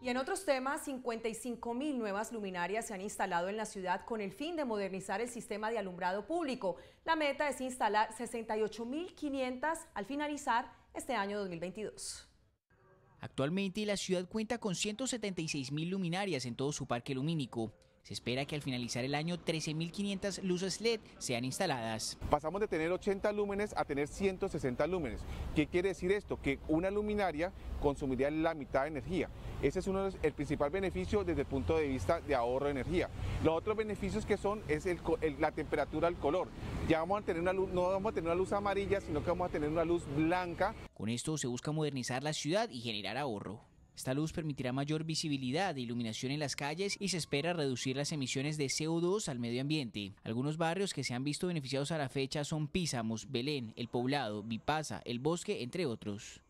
Y en otros temas, 55.000 mil nuevas luminarias se han instalado en la ciudad con el fin de modernizar el sistema de alumbrado público. La meta es instalar 68.500 mil al finalizar este año 2022. Actualmente la ciudad cuenta con 176 mil luminarias en todo su parque lumínico. Se espera que al finalizar el año 13.500 luces LED sean instaladas. Pasamos de tener 80 lúmenes a tener 160 lúmenes. ¿Qué quiere decir esto? Que una luminaria consumiría la mitad de energía. Ese es uno el principal beneficio desde el punto de vista de ahorro de energía. Los otros beneficios que son es la temperatura, el color. Ya vamos a tener una luz, no vamos a tener una luz amarilla, sino que vamos a tener una luz blanca. Con esto se busca modernizar la ciudad y generar ahorro. Esta luz permitirá mayor visibilidad e iluminación en las calles y se espera reducir las emisiones de CO2 al medio ambiente. Algunos barrios que se han visto beneficiados a la fecha son Písamos, Belén, El Poblado, Vipasa, El Bosque, entre otros.